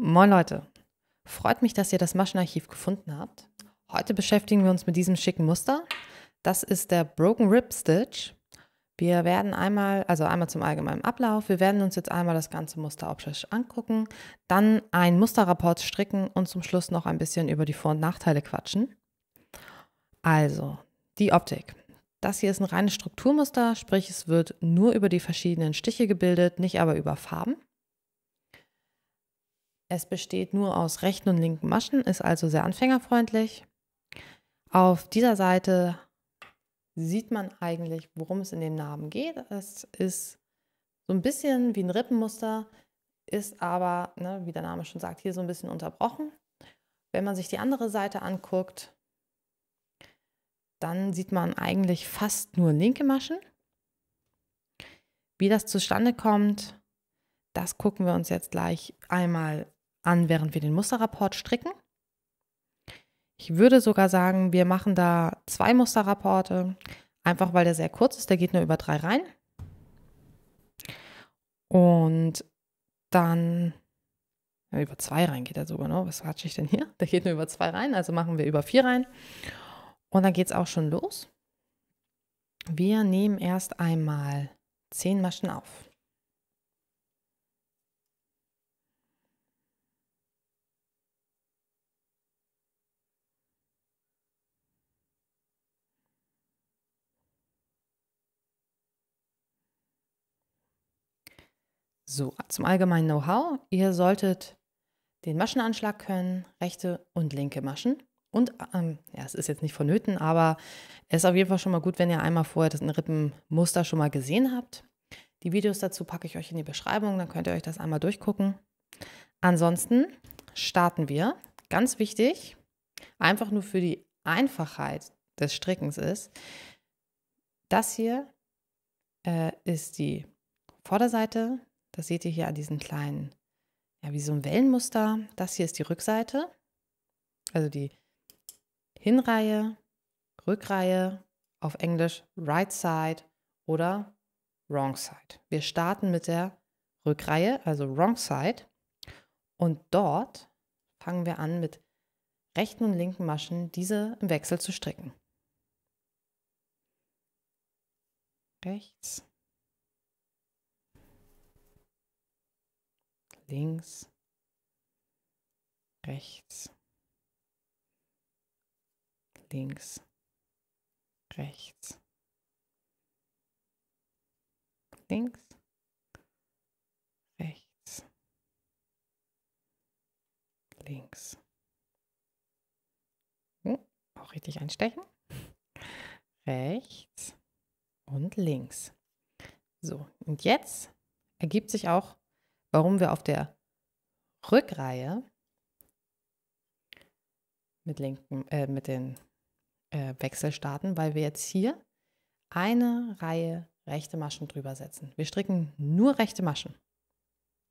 Moin Leute, freut mich, dass ihr das Maschenarchiv gefunden habt. Heute beschäftigen wir uns mit diesem schicken Muster. Das ist der Broken Rib Stitch. Wir werden einmal, also einmal zum allgemeinen Ablauf, wir werden uns jetzt einmal das ganze Muster optisch angucken, dann einen Musterrapport stricken und zum Schluss noch ein bisschen über die Vor- und Nachteile quatschen. Also, die Optik. Das hier ist ein reines Strukturmuster, sprich es wird nur über die verschiedenen Stiche gebildet, nicht aber über Farben. Es besteht nur aus rechten und linken Maschen, ist also sehr anfängerfreundlich. Auf dieser Seite sieht man eigentlich, worum es in dem Namen geht. Es ist so ein bisschen wie ein Rippenmuster, ist aber, ne, wie der Name schon sagt, hier so ein bisschen unterbrochen. Wenn man sich die andere Seite anguckt, dann sieht man eigentlich fast nur linke Maschen. Wie das zustande kommt, das gucken wir uns jetzt gleich einmal an, während wir den Musterrapport stricken. Ich würde sogar sagen, wir machen da zwei Musterrapporte, einfach weil der sehr kurz ist, der geht nur über drei rein. Und dann ja, über zwei rein geht er sogar noch. Was quatsche ich denn hier? Der geht nur über zwei rein, also machen wir über vier rein. Und dann geht es auch schon los. Wir nehmen erst einmal zehn Maschen auf. So, zum allgemeinen Know-how. Ihr solltet den Maschenanschlag können, rechte und linke Maschen. Und ähm, ja, es ist jetzt nicht vonnöten, aber es ist auf jeden Fall schon mal gut, wenn ihr einmal vorher das Rippenmuster schon mal gesehen habt. Die Videos dazu packe ich euch in die Beschreibung, dann könnt ihr euch das einmal durchgucken. Ansonsten starten wir. Ganz wichtig, einfach nur für die Einfachheit des Strickens ist, das hier äh, ist die Vorderseite das seht ihr hier an diesem kleinen, ja, wie so ein Wellenmuster. Das hier ist die Rückseite, also die Hinreihe, Rückreihe, auf Englisch Right Side oder Wrong Side. Wir starten mit der Rückreihe, also Wrong Side. Und dort fangen wir an mit rechten und linken Maschen, diese im Wechsel zu stricken. Rechts, links, rechts, links, rechts, links, rechts, links. Hm, auch richtig einstechen. Rechts und links. So, und jetzt ergibt sich auch warum wir auf der Rückreihe mit, linken, äh, mit den äh, Wechsel starten, weil wir jetzt hier eine Reihe rechte Maschen drüber setzen. Wir stricken nur rechte Maschen.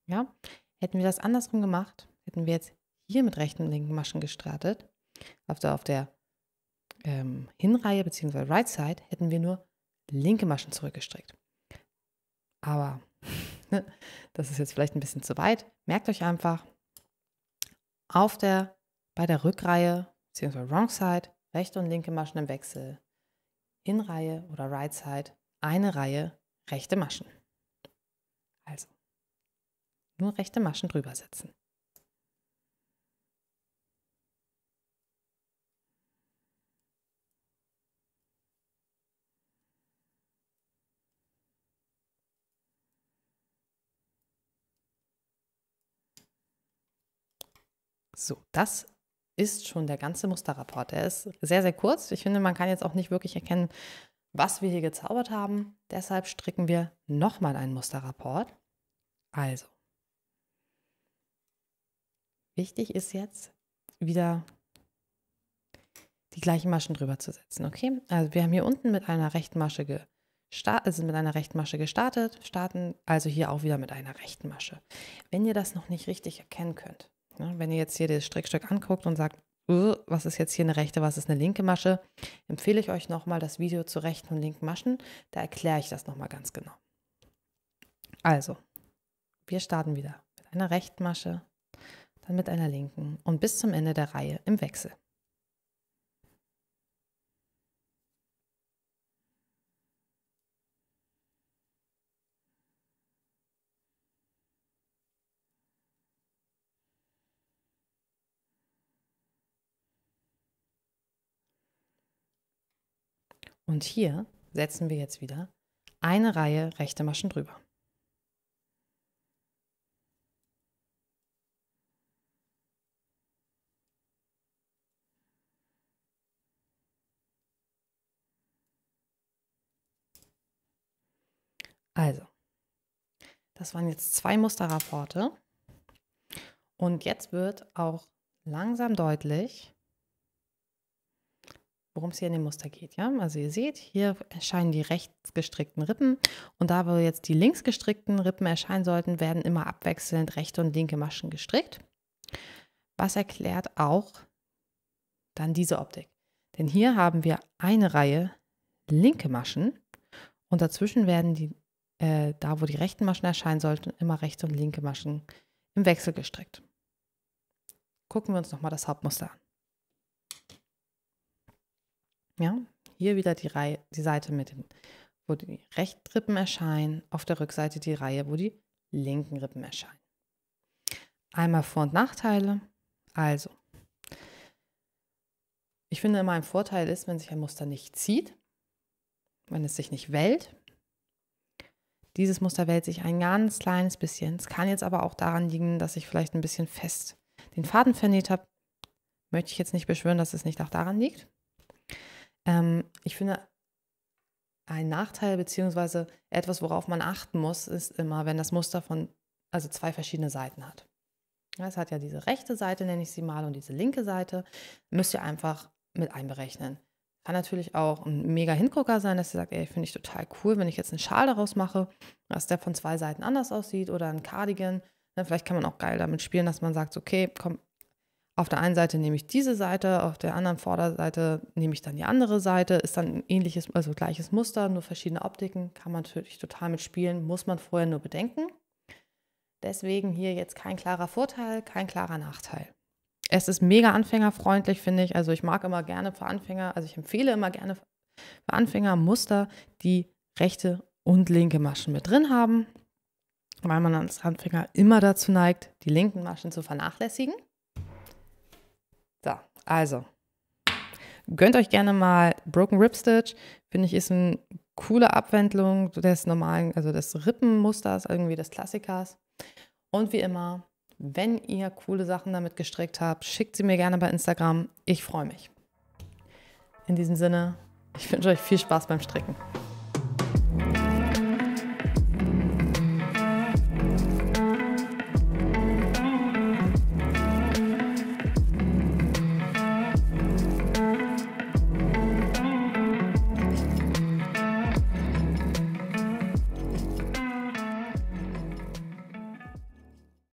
Ja? Hätten wir das andersrum gemacht, hätten wir jetzt hier mit rechten und linken Maschen gestartet, auf der, auf der ähm, Hinreihe bzw. Right Side hätten wir nur linke Maschen zurückgestrickt. Aber ne? das ist jetzt vielleicht ein bisschen zu weit. Merkt euch einfach, auf der, bei der Rückreihe, beziehungsweise Wrong Side, rechte und linke Maschen im Wechsel, in Reihe oder Right Side, eine Reihe rechte Maschen. Also, nur rechte Maschen drüber setzen. So, das ist schon der ganze Musterrapport. Der ist sehr, sehr kurz. Ich finde, man kann jetzt auch nicht wirklich erkennen, was wir hier gezaubert haben. Deshalb stricken wir nochmal einen Musterrapport. Also, wichtig ist jetzt wieder die gleichen Maschen drüber zu setzen. Okay, also wir haben hier unten mit einer rechten Masche gestartet, also mit einer rechten Masche gestartet, starten also hier auch wieder mit einer rechten Masche. Wenn ihr das noch nicht richtig erkennen könnt, Ne? Wenn ihr jetzt hier das Strickstück anguckt und sagt, äh, was ist jetzt hier eine rechte, was ist eine linke Masche, empfehle ich euch nochmal das Video zu rechten und linken Maschen. Da erkläre ich das nochmal ganz genau. Also, wir starten wieder mit einer rechten Masche, dann mit einer linken und bis zum Ende der Reihe im Wechsel. Und hier setzen wir jetzt wieder eine Reihe rechte Maschen drüber. Also, das waren jetzt zwei Musterrapporte. Und jetzt wird auch langsam deutlich, worum es hier in dem Muster geht. Ja? Also ihr seht, hier erscheinen die rechts gestrickten Rippen und da, wo jetzt die links gestrickten Rippen erscheinen sollten, werden immer abwechselnd rechte und linke Maschen gestrickt. Was erklärt auch dann diese Optik. Denn hier haben wir eine Reihe linke Maschen und dazwischen werden die, äh, da wo die rechten Maschen erscheinen sollten, immer rechte und linke Maschen im Wechsel gestrickt. Gucken wir uns nochmal das Hauptmuster an. Ja, hier wieder die, Reihe, die Seite mit den, wo die rechten Rippen erscheinen, auf der Rückseite die Reihe, wo die linken Rippen erscheinen. Einmal Vor- und Nachteile. Also, ich finde immer ein Vorteil ist, wenn sich ein Muster nicht zieht, wenn es sich nicht wählt. Dieses Muster wählt sich ein ganz kleines bisschen. Es kann jetzt aber auch daran liegen, dass ich vielleicht ein bisschen fest den Faden vernäht habe. Möchte ich jetzt nicht beschwören, dass es nicht auch daran liegt. Ähm, ich finde, ein Nachteil bzw. etwas, worauf man achten muss, ist immer, wenn das Muster von, also zwei verschiedene Seiten hat. es hat ja diese rechte Seite, nenne ich sie mal, und diese linke Seite, müsst ihr einfach mit einberechnen. Kann natürlich auch ein mega Hingucker sein, dass ihr sagt, ey, finde ich total cool, wenn ich jetzt einen Schal daraus mache, dass der von zwei Seiten anders aussieht oder ein Cardigan. Ne, vielleicht kann man auch geil damit spielen, dass man sagt, okay, komm, auf der einen Seite nehme ich diese Seite, auf der anderen Vorderseite nehme ich dann die andere Seite, ist dann ein ähnliches, also gleiches Muster, nur verschiedene Optiken, kann man natürlich total mitspielen, muss man vorher nur bedenken. Deswegen hier jetzt kein klarer Vorteil, kein klarer Nachteil. Es ist mega anfängerfreundlich, finde ich. Also ich mag immer gerne für Anfänger, also ich empfehle immer gerne für Anfänger Muster, die rechte und linke Maschen mit drin haben, weil man als Anfänger immer dazu neigt, die linken Maschen zu vernachlässigen. So, also. Gönnt euch gerne mal Broken Rib Stitch. Finde ich, ist eine coole Abwendung des normalen, also des Rippenmusters, irgendwie des Klassikers. Und wie immer, wenn ihr coole Sachen damit gestrickt habt, schickt sie mir gerne bei Instagram. Ich freue mich. In diesem Sinne, ich wünsche euch viel Spaß beim Stricken.